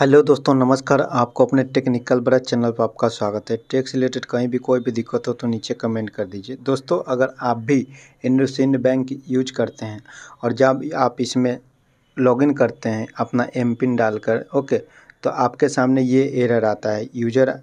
hello दोस्तों नमस्कार आपको अपने टेक्निकल ब्रज चैनल पर आपका स्वागत है टैक्स रिलेटेड कहीं भी कोई भी दिक्कत हो तो नीचे कमेंट कर दीजिए दोस्तों अगर आप भी इंडोसिन बैंक यूज करते हैं और जब आप इसमें लॉगिन करते हैं अपना एम पिन डालकर ओके तो आपके सामने ये एरर आता है user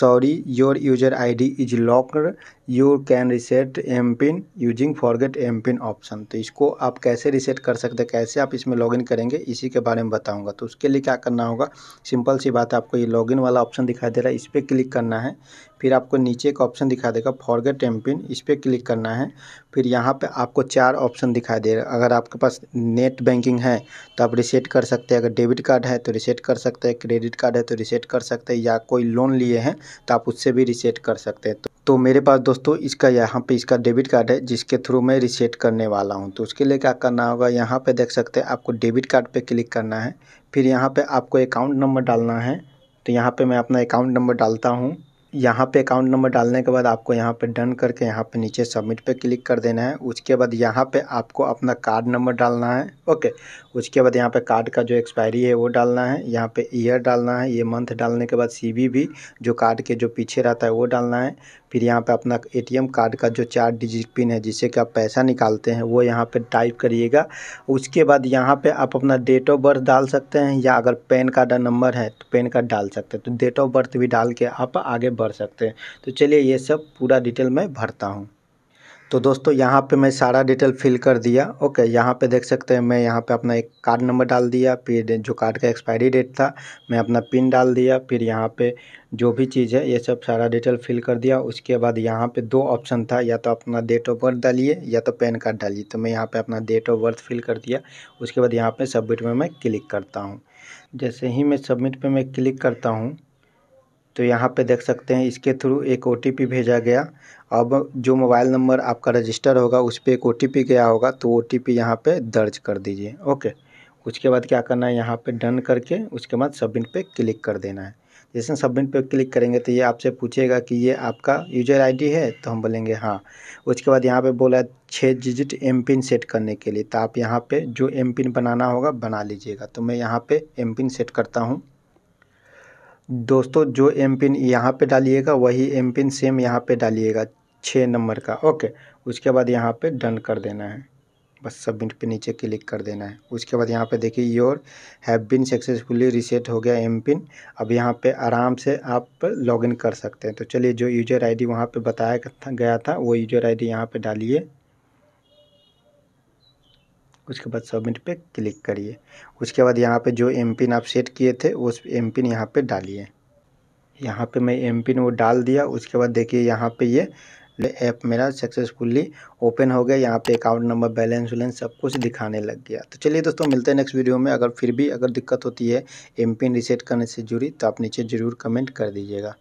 sorry your user ID is locked you can reset M PIN using forget M PIN option तो इसको आप कैसे रिसेट कर सकते हैं कैसे आप इसमें लॉगिन करेंगे इसी के बारे में बताऊंगा तो उसके लिए क्या करना होगा सिंपल सी बात है आपको ये लॉगिन वाला ऑप्शन दिखाई दे रहा है इस पर क्लिक करना है फिर आपको नीचे एक ऑप्शन दिखा देगा फॉरगेट एम पिन इस पर क्लिक करना है फिर यहाँ पर आपको चार ऑप्शन दिखाई दे रहा है अगर आपके पास नेट बैंकिंग है तो आप रिसेट कर सकते हैं अगर डेबिट कार्ड है तो रिसेट कर सकते हैं क्रेडिट कार्ड है तो रिसेट कर सकते हैं या कोई लोन लिए हैं तो आप उससे भी रिसेट कर सकते हैं तो तो मेरे पास दोस्तों इसका यहाँ पे इसका डेबिट कार्ड है जिसके थ्रू मैं रिसेट करने वाला हूँ तो उसके लिए क्या करना होगा यहाँ पे देख सकते हैं आपको डेबिट कार्ड पे क्लिक करना है फिर यहाँ पे आपको अकाउंट नंबर डालना है तो यहाँ पे मैं अपना अकाउंट नंबर डालता हूँ यहाँ पे अकाउंट नंबर डालने के बाद आपको यहाँ पे डन करके यहाँ पे नीचे सबमिट पे क्लिक कर देना है उसके बाद यहाँ पे आपको अपना कार्ड नंबर डालना है ओके उसके बाद यहाँ पे कार्ड का जो एक्सपायरी है वो डालना है यहाँ पे ईयर डालना है ये मंथ डालने के बाद सी भी जो कार्ड के जो पीछे रहता है वो डालना है फिर यहाँ पर अपना ए कार्ड का जो चार डिजिट पिन है जिससे कि आप पैसा निकालते हैं वो यहाँ पर टाइप करिएगा उसके बाद यहाँ पर आप अपना डेट ऑफ बर्थ डाल सकते हैं या अगर पेन कार्ड नंबर है तो पेन कार्ड डाल सकते हैं तो डेट ऑफ बर्थ भी डाल के आप आगे बढ़ भर सकते हैं तो चलिए ये सब पूरा डिटेल मैं भरता हूँ तो दोस्तों यहाँ पे मैं सारा डिटेल फिल कर दिया ओके यहाँ पे देख सकते हैं मैं यहाँ पे अपना एक कार्ड नंबर डाल दिया फिर जो कार्ड का एक्सपायरी डेट था मैं अपना पिन डाल दिया फिर यहाँ पे जो भी चीज़ है ये सब सारा डिटेल फिल कर दिया उसके बाद यहाँ पे दो ऑप्शन था या तो अपना डेट ऑफ बर्थ डालिए या तो पैन कार्ड डालिए तो मैं यहाँ पर अपना डेट ऑफ बर्थ फिल कर दिया उसके बाद यहाँ पर सबमिट में मैं क्लिक करता हूँ जैसे ही मैं सबमिट पर मैं क्लिक करता हूँ तो यहाँ पे देख सकते हैं इसके थ्रू एक ओ भेजा गया अब जो मोबाइल नंबर आपका रजिस्टर होगा उस पर एक ओ गया होगा तो ओ टी पी यहाँ पर दर्ज कर दीजिए ओके उसके बाद क्या करना है यहाँ पे डन करके उसके बाद सबमिट पे क्लिक कर देना है जैसे सबमिट पे क्लिक करेंगे तो ये आपसे पूछेगा कि ये आपका यूजर आईडी है तो हम बोलेंगे हाँ उसके बाद यहाँ पे बोला छः डिजिट एम पिन सेट करने के लिए तो आप यहाँ पे जो एम पिन बनाना होगा बना लीजिएगा तो मैं यहाँ पे एम पिन सेट करता हूँ दोस्तों जो एम पिन यहाँ पर डालिएगा वही एम पिन सेम यहाँ पर डालिएगा छः नंबर का ओके उसके बाद यहाँ पर डन कर देना है बस सबमिट पे नीचे क्लिक कर देना है उसके बाद यहाँ पे देखिए your have been successfully reset हो गया एम पिन अब यहाँ पे आराम से आप लॉगिन कर सकते हैं तो चलिए जो यूजर आईडी वहाँ पर बताया गया था वो यूजर आईडी यहाँ पर डालिए उसके बाद सबमिट पे क्लिक करिए उसके बाद यहाँ पे जो एम पिन आप सेट किए थे उस एम पिन यहाँ पर डालिए यहाँ पे मैं एम पिन वो डाल दिया उसके बाद देखिए यहाँ पे ये ऐप मेरा सक्सेसफुली ओपन हो गया यहाँ पे अकाउंट नंबर बैलेंस वैलेंस सब कुछ दिखाने लग गया तो चलिए दोस्तों मिलते हैं नेक्स्ट वीडियो में अगर फिर भी अगर दिक्कत होती है एम पिन रिसेट करने से जुड़ी तो आप नीचे ज़रूर कमेंट कर दीजिएगा